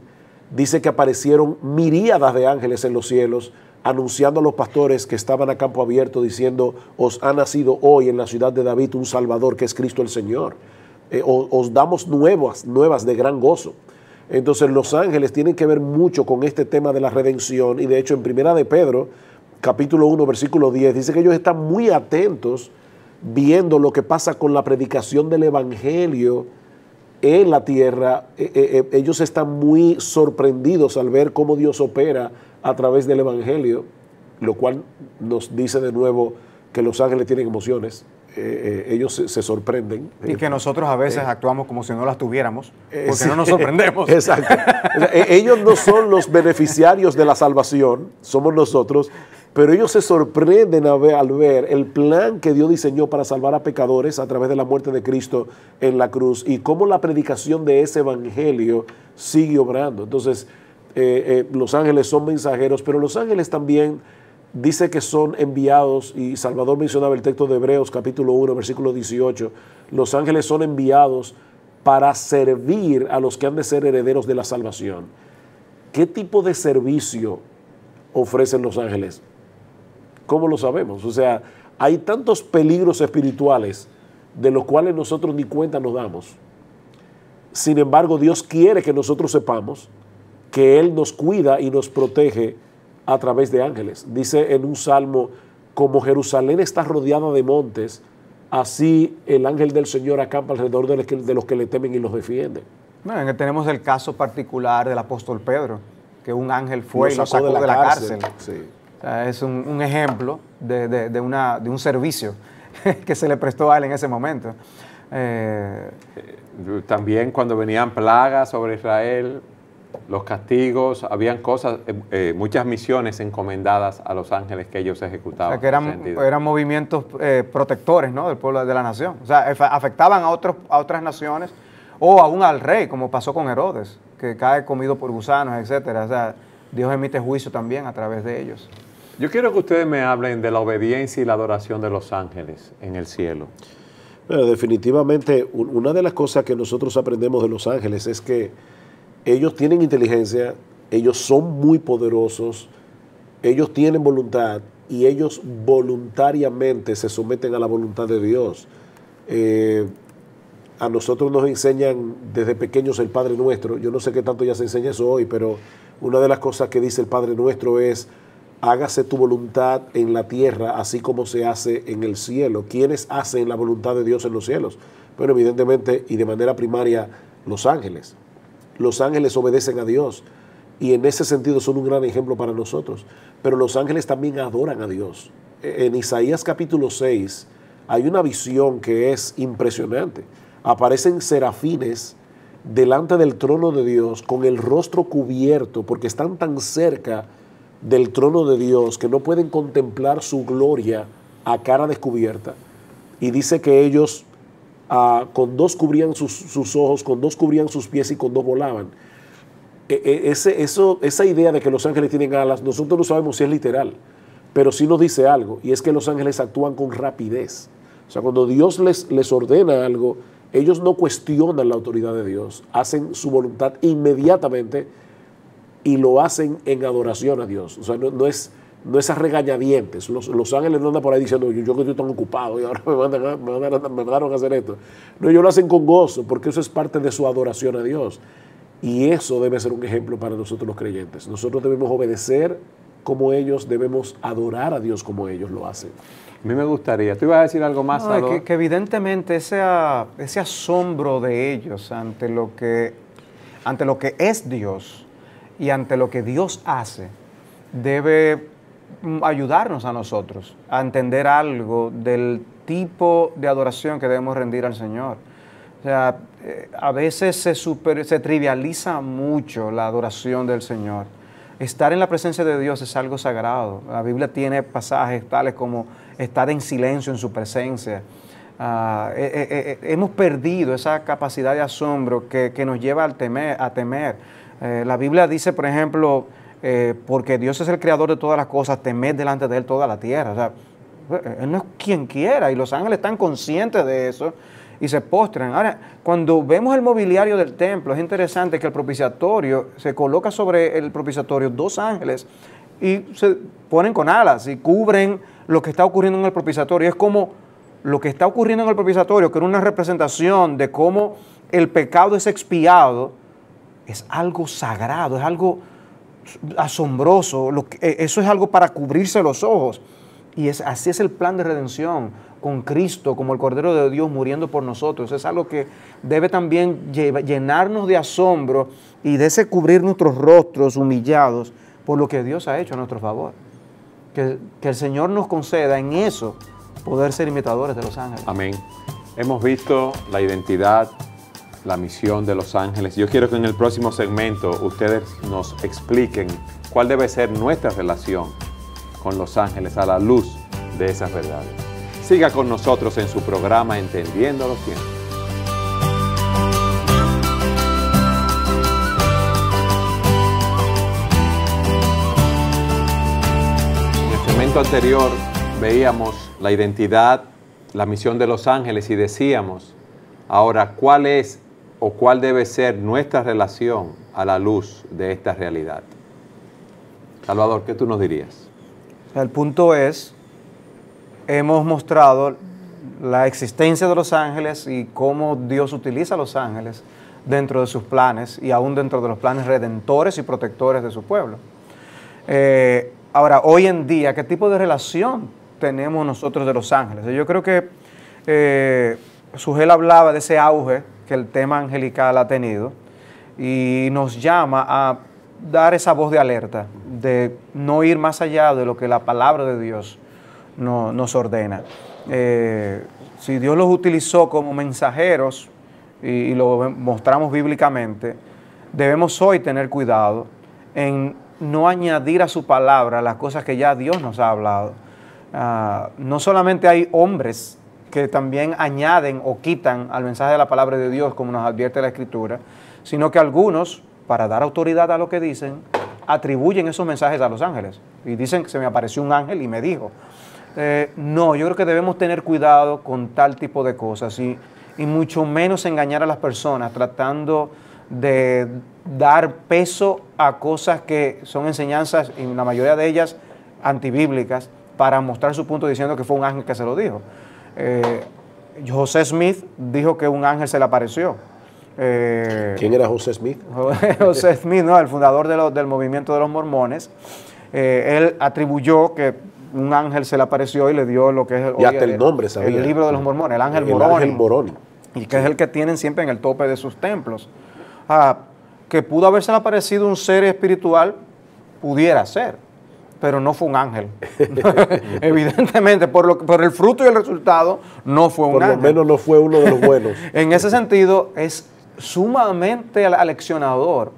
dice que aparecieron miríadas de ángeles en los cielos, anunciando a los pastores que estaban a campo abierto, diciendo, os ha nacido hoy en la ciudad de David un Salvador, que es Cristo el Señor. Eh, os, os, damos nuevas, nuevas de gran gozo. Entonces los ángeles tienen que ver mucho con este tema de la redención y de hecho en primera de Pedro capítulo 1, versículo 10, dice que ellos están muy atentos viendo lo que pasa con la predicación del Evangelio en la tierra. Eh, eh, eh, ellos están muy sorprendidos al ver cómo Dios opera a través del Evangelio, lo cual nos dice de nuevo que los ángeles tienen emociones. ellos se, sorprenden. Y que nosotros a veces actuamos como si no las tuviéramos, porque no nos sorprendemos. Exacto. E, ellos no son los beneficiarios de la salvación, somos nosotros, pero ellos se sorprenden al ver el plan que Dios diseñó para salvar a pecadores a través de la muerte de Cristo en la cruz y cómo la predicación de ese evangelio sigue obrando. Entonces, eh, eh, los ángeles son mensajeros, pero los ángeles también dice que son enviados, y Salvador mencionaba el texto de Hebreos capítulo 1, versículo 18, los ángeles son enviados para servir a los que han de ser herederos de la salvación. ¿Qué tipo de servicio ofrecen los ángeles? ¿Cómo lo sabemos? O sea, hay tantos peligros espirituales de los cuales nosotros ni cuenta nos damos. Sin embargo, Dios quiere que nosotros sepamos que Él nos cuida y nos protege a través de ángeles. Dice en un salmo, como Jerusalén está rodeada de montes, así el ángel del Señor acampa alrededor de los que, le temen y los defiende. Bueno, tenemos el caso particular del apóstol Pedro, que un ángel fue y lo sacó de la, cárcel. cárcel. Sí es un, ejemplo de, de, una, de un servicio que se le prestó a él en ese momento. Eh, eh, también cuando venían plagas sobre Israel, los castigos, habían cosas, eh, muchas misiones encomendadas a los ángeles que ellos ejecutaban. que eran, movimientos protectores ¿no? del pueblo de la nación. O sea, afectaban a, otros, a otras naciones o aún al rey, como pasó con Herodes, que cae comido por gusanos, etc. O sea, Dios emite juicio también a través de ellos. Yo quiero que ustedes me hablen de la obediencia y la adoración de los ángeles en el cielo. Bueno, definitivamente, una de las cosas que nosotros aprendemos de los ángeles es que ellos tienen inteligencia, ellos son muy poderosos, ellos tienen voluntad y ellos voluntariamente se someten a la voluntad de Dios. Eh, a nosotros nos enseñan desde pequeños el Padre Nuestro. Yo no sé qué tanto ya se enseña eso hoy, pero una de las cosas que dice el Padre Nuestro es hágase tu voluntad en la tierra, así como se hace en el cielo. ¿Quiénes hacen la voluntad de Dios en los cielos? Bueno, evidentemente y de manera primaria, los ángeles. Los ángeles obedecen a Dios y en ese sentido son un gran ejemplo para nosotros. Pero los ángeles también adoran a Dios. E-, en Isaías capítulo 6 hay una visión que es impresionante. Aparecen serafines delante del trono de Dios con el rostro cubierto porque están tan cerca del trono de Dios, que no pueden contemplar su gloria a cara descubierta. Y dice que ellos ah, con dos cubrían sus, ojos, con dos cubrían sus pies y con dos volaban. E, e, eso, esa idea de que los ángeles tienen alas, nosotros no sabemos si es literal, pero sí nos dice algo, y es que los ángeles actúan con rapidez. O sea, cuando Dios les, les ordena algo, ellos no cuestionan la autoridad de Dios, hacen su voluntad inmediatamente y lo hacen en adoración a Dios. O sea, no, es, no es a regañadientes. Los, ángeles no andan por ahí diciendo, yo, que estoy tan ocupado y ahora me, mandaron, a hacer esto. No, ellos lo hacen con gozo, porque eso es parte de su adoración a Dios. Y eso debe ser un ejemplo para nosotros los creyentes. Nosotros debemos obedecer como ellos, debemos adorar a Dios como ellos lo hacen. A mí me gustaría. ¿Tú ibas a decir algo más? que, evidentemente ese, ese asombro de ellos ante lo que, ante lo que es Dios, y ante lo que Dios hace, debe mm, ayudarnos a nosotros a entender algo del tipo de adoración que debemos rendir al Señor. Eh, a veces se, se trivializa mucho la adoración del Señor. Estar en la presencia de Dios es algo sagrado. La Biblia tiene pasajes tales como estar en silencio en su presencia. Ah, eh, eh, hemos perdido esa capacidad de asombro que, nos lleva al temer, a temer eh, la Biblia dice, por ejemplo, eh, porque Dios es el creador de todas las cosas, temed delante de Él toda la tierra. O sea, eh, él no es quien quiera y los ángeles están conscientes de eso y se postran. Ahora, cuando vemos el mobiliario del templo, es interesante que el propiciatorio, se coloca sobre el propiciatorio dos ángeles y se ponen con alas y cubren lo que está ocurriendo en el propiciatorio. Es como lo que está ocurriendo en el propiciatorio, que era una representación de cómo el pecado es expiado es algo sagrado, es algo asombroso, eh, eso es algo para cubrirse los ojos. Y es, así es el plan de redención, con Cristo como el Cordero de Dios muriendo por nosotros. Es algo que debe también llenarnos de asombro y de ese cubrir nuestros rostros humillados por lo que Dios ha hecho a nuestro favor. Que, que el Señor nos conceda en eso poder ser imitadores de los ángeles. Amén. Hemos visto la identidad la misión de Los Ángeles. Yo quiero que en el próximo segmento ustedes nos expliquen cuál debe ser nuestra relación con Los Ángeles a la luz de esas verdades. Siga con nosotros en su programa Entendiendo los tiempos. En el segmento anterior veíamos la identidad, la misión de los ángeles y decíamos, ahora, ¿cuál es o cuál debe ser nuestra relación a la luz de esta realidad. Salvador, ¿qué tú nos dirías? El punto es, hemos mostrado la existencia de los ángeles y cómo Dios utiliza a los ángeles dentro de sus planes y aún dentro de los planes redentores y protectores de su pueblo. Eh, ahora, hoy en día, ¿qué tipo de relación tenemos nosotros de los ángeles? Yo creo que eh, Sugel hablaba de ese auge que el tema angelical ha tenido y nos llama a dar esa voz de alerta, de no ir más allá de lo que la palabra de Dios nos ordena. Eh, si Dios los utilizó como mensajeros, y, lo mostramos bíblicamente, debemos hoy tener cuidado en no añadir a su palabra las cosas que ya Dios nos ha hablado. Ah, no solamente hay hombres que también añaden o quitan al mensaje de la palabra de Dios, como nos advierte la Escritura, sino que algunos, para dar autoridad a lo que dicen, atribuyen esos mensajes a los ángeles y dicen que se me apareció un ángel y me dijo. Eh, no, yo creo que debemos tener cuidado con tal tipo de cosas y, y mucho menos engañar a las personas tratando de dar peso a cosas que son enseñanzas, y la mayoría de ellas antibíblicas, para mostrar su punto diciendo que fue un ángel que se lo dijo. Eh, José Smith dijo que un ángel se le apareció. Eh, ¿Quién era José Smith? José Smith, ¿no? el fundador del movimiento de los mormones. Eh, él atribuyó que un ángel se le apareció y le dio lo que es el, nombre, el libro de los mormones, el ángel el Y que es el que tienen siempre en el tope de sus templos. Ah, que pudo haberse aparecido un ser espiritual, pudiera ser pero no fue un ángel. Evidentemente, por, lo, por el fruto y el resultado, no fue un ángel. Por lo menos no fue uno de los buenos. en ese sentido, es sumamente aleccionador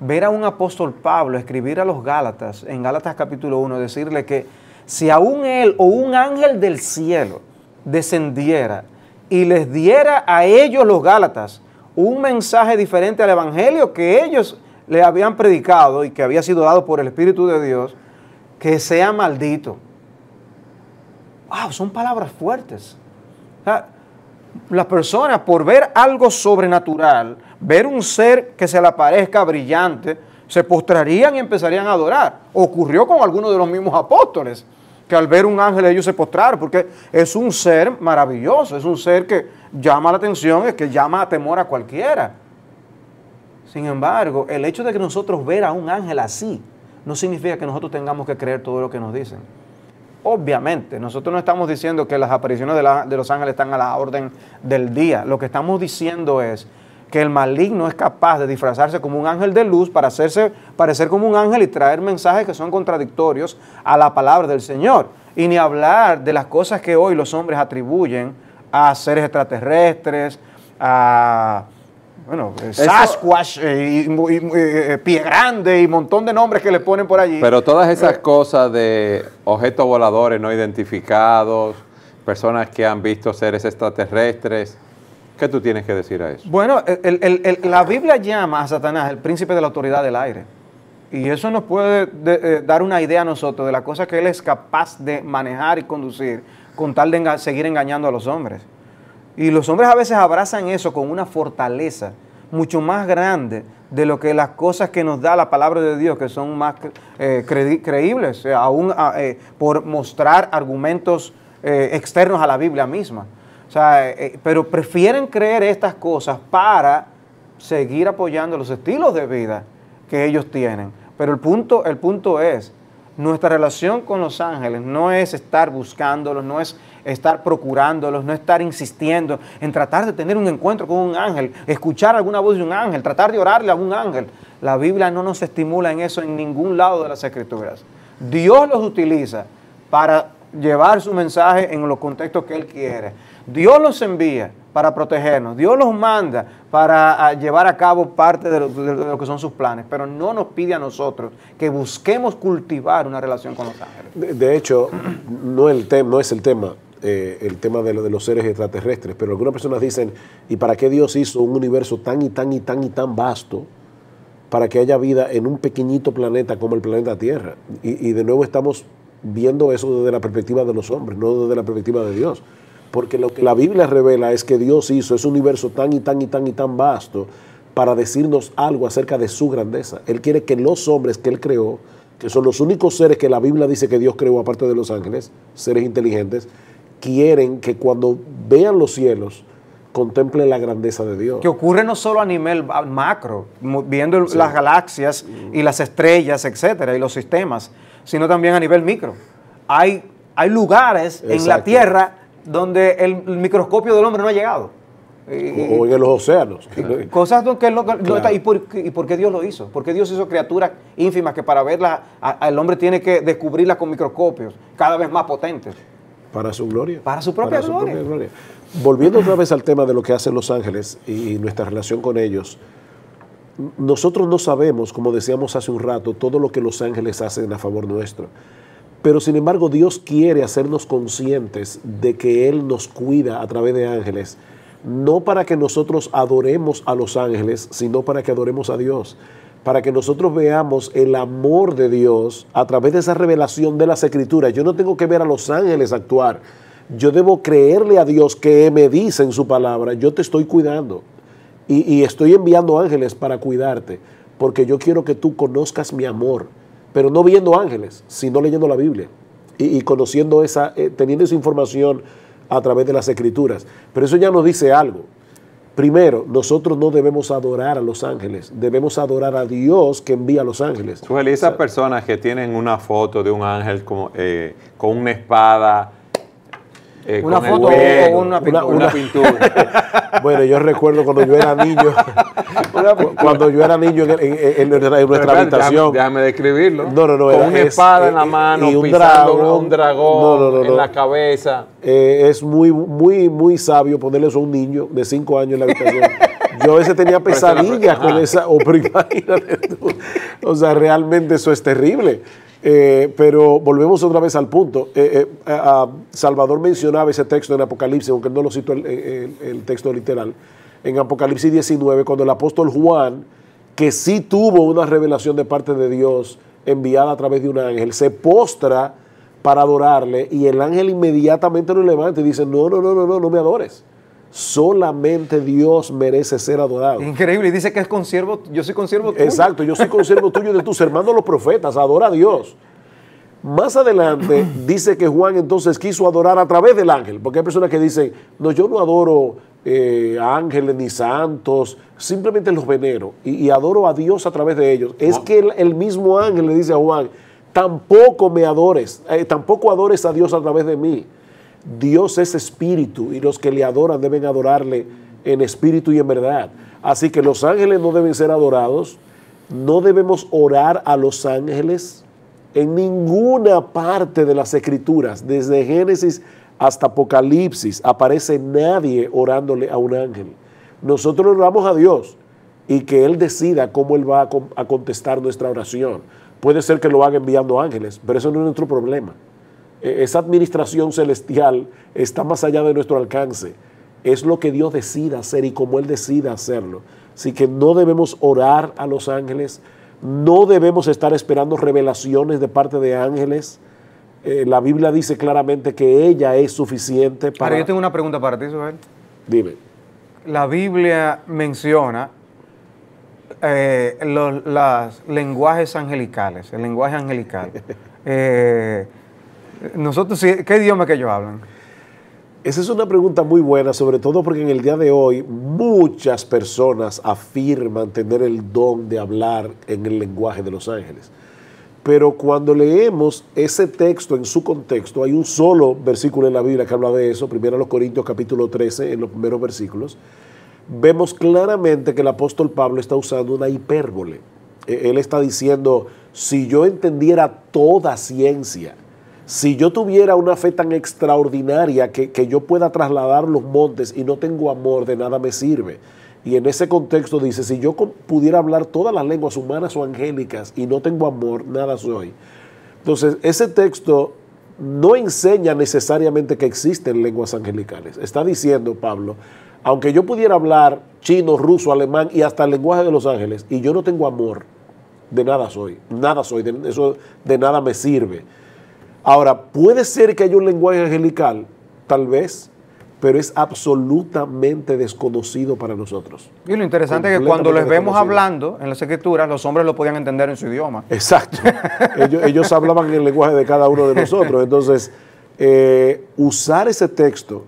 ver a un apóstol Pablo escribir a los Gálatas, en Gálatas capítulo 1, decirle que si aún él o un ángel del cielo descendiera y les diera a ellos los Gálatas un mensaje diferente al Evangelio que ellos le habían predicado y que había sido dado por el Espíritu de Dios, que sea maldito. Wow, son palabras fuertes. las personas por ver algo sobrenatural, ver un ser que se le parezca brillante, se postrarían y empezarían a adorar. Ocurrió con algunos de los mismos apóstoles, que al ver un ángel ellos se postraron, porque es un ser maravilloso, es un ser que llama la atención, es que llama a temor a cualquiera. Sin embargo, el hecho de que nosotros ver a un ángel así, no significa que nosotros tengamos que creer todo lo que nos dicen. Obviamente, nosotros no estamos diciendo que las apariciones de, los ángeles están a la orden del día. Lo que estamos diciendo es que el maligno es capaz de disfrazarse como un ángel de luz para hacerse parecer como un ángel y traer mensajes que son contradictorios a la palabra del Señor. Y ni hablar de las cosas que hoy los hombres atribuyen a seres extraterrestres, a bueno, Sasquatch, eh, y, eh, Pie Grande y montón de nombres que le ponen por allí. Pero todas esas eh, cosas de objetos voladores no identificados, personas que han visto seres extraterrestres, ¿qué tú tienes que decir a eso? Bueno, la Biblia llama a Satanás el príncipe de la autoridad del aire. Y eso nos puede dar una idea a nosotros de la cosa que él es capaz de manejar y conducir con tal de seguir engañando a los hombres. Y los hombres a veces abrazan eso con una fortaleza mucho más grande de lo que las cosas que nos da la palabra de Dios, que son más eh, creíbles, eh, aún ah, eh, por mostrar argumentos externos a la Biblia misma. pero prefieren creer estas cosas para seguir apoyando los estilos de vida que ellos tienen. Pero el punto, el punto es, nuestra relación con los ángeles no es estar buscándolos, no es estar procurándolos, no estar insistiendo en tratar de tener un encuentro con un ángel, escuchar alguna voz de un ángel, tratar de orarle a un ángel. La Biblia no nos estimula en eso en ningún lado de las escrituras. Dios los utiliza para llevar su mensaje en los contextos que Él quiere. Dios los envía para protegernos, Dios los manda para ah, llevar a cabo parte de lo, que son sus planes, pero no nos pide a nosotros que busquemos cultivar una relación con los ángeles. De, hecho, no es el tema eh, el tema de, los seres extraterrestres, pero algunas personas dicen, ¿y para qué Dios hizo un universo tan y tan y tan y tan vasto para que haya vida en un pequeñito planeta como el planeta Tierra? y de nuevo estamos viendo eso desde la perspectiva de los hombres, no desde la perspectiva de Dios. Porque lo que la Biblia revela es que Dios hizo ese universo tan y tan y tan y tan vasto para decirnos algo acerca de su grandeza. Él quiere que los hombres que Él creó, que son los únicos seres que la Biblia dice que Dios creó, aparte de los ángeles, seres inteligentes, quieren que cuando vean los cielos contemplen la grandeza de Dios. Que ocurre no solo a nivel macro, viendo las galaxias y las estrellas, etcétera, y los sistemas, sino también a nivel micro. Hay, hay lugares en la Tierra donde el, microscopio del hombre no ha llegado. o en los océanos. cosas donde no, está, ¿y, por, ¿y, por, qué Dios lo hizo? ¿Por qué Dios hizo criaturas ínfimas que para verlas el hombre tiene que descubrirlas con microscopios cada vez más potentes? Para su gloria. Para su propia, gloria. Volviendo otra vez al tema de lo que hacen los ángeles y nuestra relación con ellos, nosotros no sabemos, como decíamos hace un rato, todo lo que los ángeles hacen a favor nuestro. Pero sin embargo, Dios quiere hacernos conscientes de que Él nos cuida a través de ángeles, no para que nosotros adoremos a los ángeles, sino para que adoremos a Dios para que nosotros veamos el amor de Dios a través de esa revelación de las escrituras. Yo no tengo que ver a los ángeles actuar. Yo debo creerle a Dios que me dice en su palabra, yo te estoy cuidando y, estoy enviando ángeles para cuidarte, porque yo quiero que tú conozcas mi amor, pero no viendo ángeles, sino leyendo la Biblia y, conociendo esa, eh, teniendo esa información a través de las escrituras. Pero eso ya nos dice algo. Primero, nosotros no debemos adorar a los ángeles, debemos adorar a Dios que envía a los ángeles. Sueli, esas personas que tienen una foto de un ángel como eh, con una espada, eh, una foto o una una pintura. Bueno, yo recuerdo cuando yo era niño, cuando yo era niño en, nuestra, habitación. Déjame, describirlo. No, no, no. Con una espada en la eh, mano, y un pisando dragón, un dragón en la cabeza. Eh, es muy, muy, muy sabio ponerle eso a un niño de cinco años en la habitación. Yo a veces tenía pesadillas con esa. oprimida. o sea, realmente eso es terrible. Eh, pero volvemos otra vez al punto. Eh, eh, Salvador mencionaba ese texto en Apocalipsis, aunque no lo cito el, texto literal, en Apocalipsis 19, cuando el apóstol Juan, que sí tuvo una revelación de parte de Dios enviada a través de un ángel, se postra para adorarle y el ángel inmediatamente lo levanta y dice, no, no, no, no, no, no me adores. Solamente Dios merece ser adorado. Increíble, y dice que es consiervo, yo soy consiervo tuyo. Exacto, yo soy consiervo tuyo de tus hermanos los profetas, adora a Dios. Más adelante dice que Juan entonces quiso adorar a través del ángel, porque hay personas que dicen, no, yo no adoro eh, ángeles ni santos, simplemente los venero y, adoro a Dios a través de ellos. Es que el, mismo ángel le dice a Juan, tampoco me adores, eh, tampoco adores a Dios a través de mí Dios es espíritu y los que le adoran deben adorarle en espíritu y en verdad. Así que los ángeles no deben ser adorados, no debemos orar a los ángeles en ninguna parte de las escrituras, desde Génesis hasta Apocalipsis, aparece nadie orándole a un ángel. Nosotros oramos a Dios y que Él decida cómo Él va a, contestar nuestra oración. Puede ser que lo haga enviando ángeles, pero eso no es nuestro problema. E-, esa administración celestial está más allá de nuestro alcance. Es lo que Dios decida hacer y como Él decida hacerlo. Así que no debemos orar a los ángeles, no debemos estar esperando revelaciones de parte de ángeles. Eh, la Biblia dice claramente que ella es suficiente para... Pero yo tengo una pregunta para ti, Joel. Dime. La Biblia menciona eh, los lenguajes angelicales, el lenguaje angelical. eh, nosotros, ¿qué idioma que ellos hablan? Esa es una pregunta muy buena, sobre todo porque en el día de hoy muchas personas afirman tener el don de hablar en el lenguaje de los ángeles. Pero cuando leemos ese texto en su contexto, hay un solo versículo en la Biblia que habla de eso, 1 Corintios capítulo 13, en los primeros versículos, vemos claramente que el apóstol Pablo está usando una hipérbole. E-, él está diciendo, si yo entendiera toda ciencia, si yo tuviera una fe tan extraordinaria que, yo pueda trasladar los montes y no tengo amor, de nada me sirve. Y en ese contexto dice, si yo pudiera hablar todas las lenguas humanas o angélicas y no tengo amor, nada soy. Entonces, ese texto no enseña necesariamente que existen lenguas angelicales. Está diciendo Pablo, aunque yo pudiera hablar chino, ruso, alemán y hasta el lenguaje de los ángeles, y yo no tengo amor, de nada soy, nada soy, eso de nada me sirve. Ahora, puede ser que haya un lenguaje angelical, tal vez, pero es absolutamente desconocido para nosotros. Y lo interesante es que cuando les vemos hablando en las escrituras, los hombres lo podían entender en su idioma. Exacto. ellos, hablaban el lenguaje de cada uno de nosotros. Entonces, eh, usar ese texto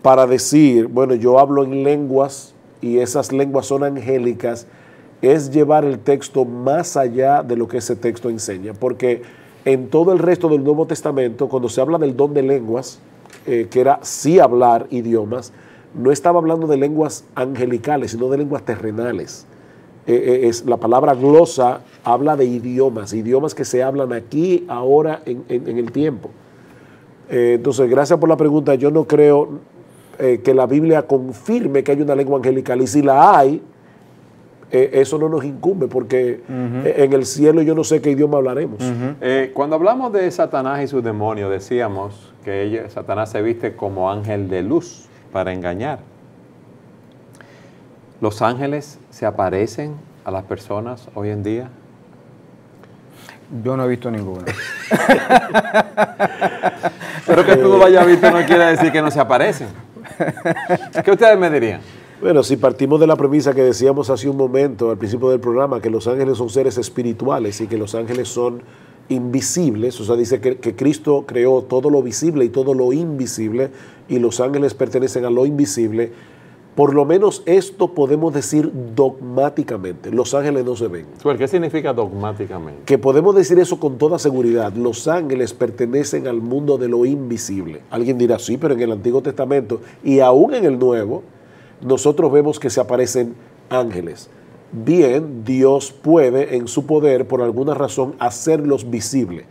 para decir, bueno, yo hablo en lenguas y esas lenguas son angélicas, es llevar el texto más allá de lo que ese texto enseña. Porque en todo el resto del Nuevo Testamento, cuando se habla del don de lenguas, eh, que era sí hablar idiomas, no estaba hablando de lenguas angelicales, sino de lenguas terrenales. Eh, eh, la palabra glosa habla de idiomas, idiomas que se hablan aquí, ahora, en, en el tiempo. entonces, gracias por la pregunta. Yo no creo que la Biblia confirme que hay una lengua angelical, y si la hay, eh, eso no nos incumbe, porque eh, en el cielo yo no sé qué idioma hablaremos. Eh, cuando hablamos de Satanás y sus demonios, decíamos que Satanás se viste como ángel de luz para engañar. ¿Los ángeles se aparecen a las personas hoy en día? Yo no he visto ninguno. Pero que tú no lo hayas visto no quiere decir que no se aparecen. ¿Qué ustedes me dirían? Bueno, si partimos de la premisa que decíamos hace un momento al principio del programa, que los ángeles son seres espirituales y que los ángeles son invisibles, o sea, dice que, que, Cristo creó todo lo visible y todo lo invisible, y los ángeles pertenecen a lo invisible, por lo menos esto podemos decir dogmáticamente, los ángeles no se ven. ¿Qué significa dogmáticamente? Que podemos decir eso con toda seguridad, los ángeles pertenecen al mundo de lo invisible. Alguien dirá, sí, pero en el Antiguo Testamento y aún en el Nuevo, nosotros vemos que se aparecen ángeles. Bien, Dios puede en su poder, por alguna razón, hacerlos visibles.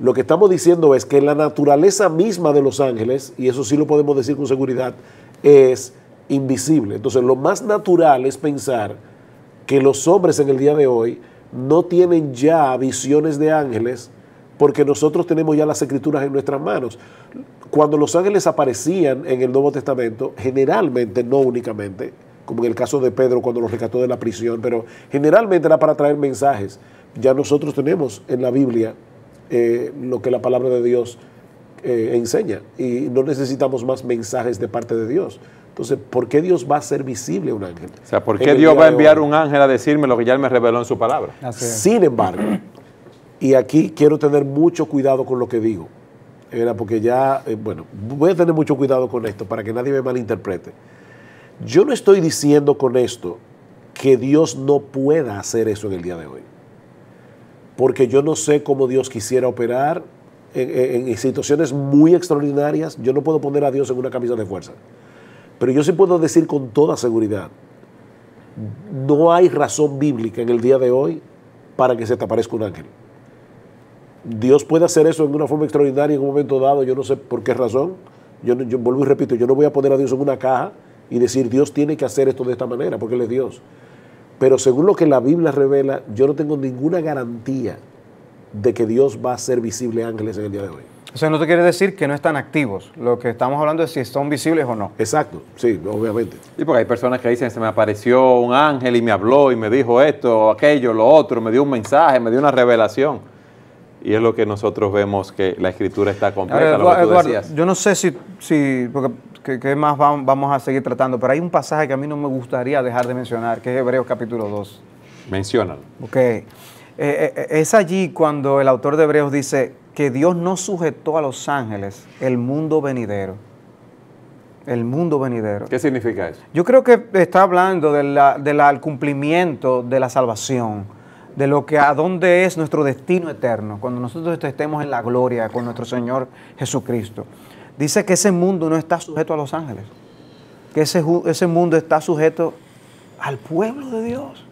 Lo que estamos diciendo es que la naturaleza misma de los ángeles, y eso sí lo podemos decir con seguridad, es invisible. Entonces, lo más natural es pensar que los hombres en el día de hoy no tienen ya visiones de ángeles, porque nosotros tenemos ya las escrituras en nuestras manos. Cuando los ángeles aparecían en el Nuevo Testamento, generalmente, no únicamente, como en el caso de Pedro cuando los rescató de la prisión, pero generalmente era para traer mensajes. Ya nosotros tenemos en la Biblia eh, lo que la palabra de Dios eh, enseña y no necesitamos más mensajes de parte de Dios. Entonces, ¿por qué Dios va a ser visible a un ángel? O sea, ¿por qué Dios va a enviar un ángel a decirme lo que ya me reveló en su palabra? Sin embargo, y aquí quiero tener mucho cuidado con lo que digo, era porque ya, eh, bueno, voy a tener mucho cuidado con esto para que nadie me malinterprete. Yo no estoy diciendo con esto que Dios no pueda hacer eso en el día de hoy, porque yo no sé cómo Dios quisiera operar en situaciones muy extraordinarias. Yo no puedo poner a Dios en una camisa de fuerza, pero yo sí puedo decir con toda seguridad no hay razón bíblica en el día de hoy para que se te aparezca un ángel. Dios puede hacer eso en una forma extraordinaria en un momento dado, yo no sé por qué razón. Yo, vuelvo y repito, yo no voy a poner a Dios en una caja y decir Dios tiene que hacer esto de esta manera, porque Él es Dios. Pero según lo que la Biblia revela, yo no tengo ninguna garantía de que Dios va a ser visible ángeles en el día de hoy. O sea, no te quiere decir que no están activos. Lo que estamos hablando es si son visibles o no. Exacto, sí, obviamente. Y porque hay personas que dicen, se me apareció un ángel y me habló y me dijo esto, aquello, lo otro, me dio un mensaje, me dio una revelación. Y es lo que nosotros vemos que la escritura está completa. lo que tú decías. yo no sé si, si porque más vamos a seguir tratando, pero hay un pasaje que a mí no me gustaría dejar de mencionar, que es Hebreos capítulo 2. Menciónalo. Ok. Eh, eh, eh, es allí cuando el autor de Hebreos dice que Dios no sujetó a los ángeles el mundo venidero. El mundo venidero. ¿Qué significa eso? Yo creo que está hablando del cumplimiento de la salvación de lo que a dónde es nuestro destino eterno, cuando nosotros estemos en la gloria con nuestro Señor Jesucristo. Dice que ese mundo no está sujeto a los ángeles, que ese, ese mundo está sujeto al pueblo de Dios.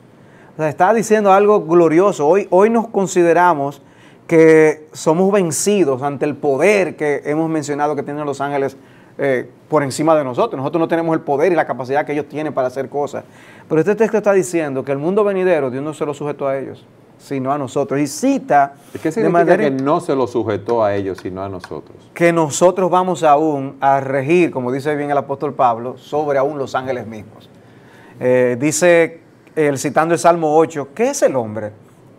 O sea, está diciendo algo glorioso. Hoy, hoy nos consideramos que somos vencidos ante el poder que hemos mencionado que tienen los ángeles eh, por encima de nosotros. Nosotros no tenemos el poder y la capacidad que ellos tienen para hacer cosas. Pero este texto está diciendo que el mundo venidero Dios no se lo sujetó a ellos, sino a nosotros. Y cita de manera que no se lo sujetó a ellos, sino a nosotros. Que nosotros vamos aún a regir, como dice bien el apóstol Pablo, sobre aún los ángeles mismos. Eh, dice, citando el Salmo 8, ¿qué es el hombre?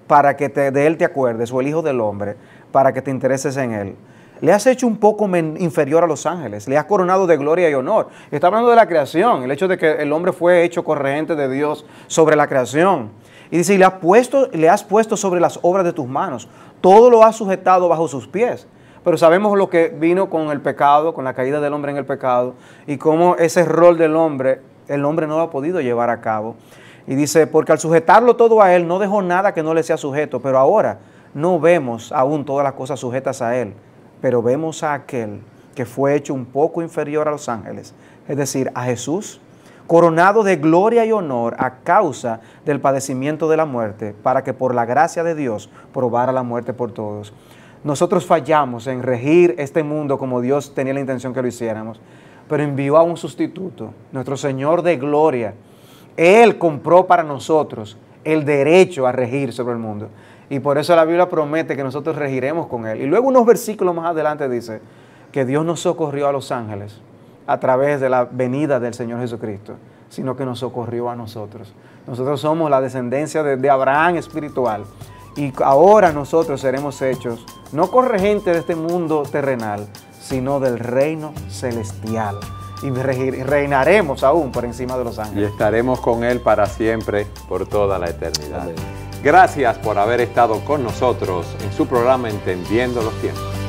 Para que de él te acuerdes, o el Hijo del Hombre, para que te intereses en él le has hecho un poco inferior a los ángeles, le has coronado de gloria y honor. Está hablando de la creación, el hecho de que el hombre fue hecho corriente de Dios sobre la creación. Y dice, y le has puesto, le has puesto sobre las obras de tus manos, todo lo has sujetado bajo sus pies. Pero sabemos lo que vino con el pecado, con la caída del hombre en el pecado, y cómo ese rol del hombre, el hombre no lo ha podido llevar a cabo. Y dice, porque al sujetarlo todo a él, no dejó nada que no le sea sujeto, pero ahora no vemos aún todas las cosas sujetas a él, pero vemos a aquel que fue hecho un poco inferior a los ángeles, es decir, a Jesús, coronado de gloria y honor a causa del padecimiento de la muerte, para que por la gracia de Dios probara la muerte por todos. Nosotros fallamos en regir este mundo como Dios tenía la intención que lo hiciéramos, pero envió a un sustituto, nuestro Señor de gloria. Él compró para nosotros el derecho a regir sobre el mundo. Y por eso la Biblia promete que nosotros regiremos con Él. Y luego unos versículos más adelante dice que Dios no socorrió a los ángeles a través de la venida del Señor Jesucristo, sino que nos socorrió a nosotros. Nosotros somos la descendencia de, Abraham espiritual. Y ahora nosotros seremos hechos no corregentes de este mundo terrenal, sino del reino celestial. Y reinaremos aún por encima de los ángeles. Y estaremos con Él para siempre, por toda la eternidad. Gracias por haber estado con nosotros en su programa Entendiendo los Tiempos.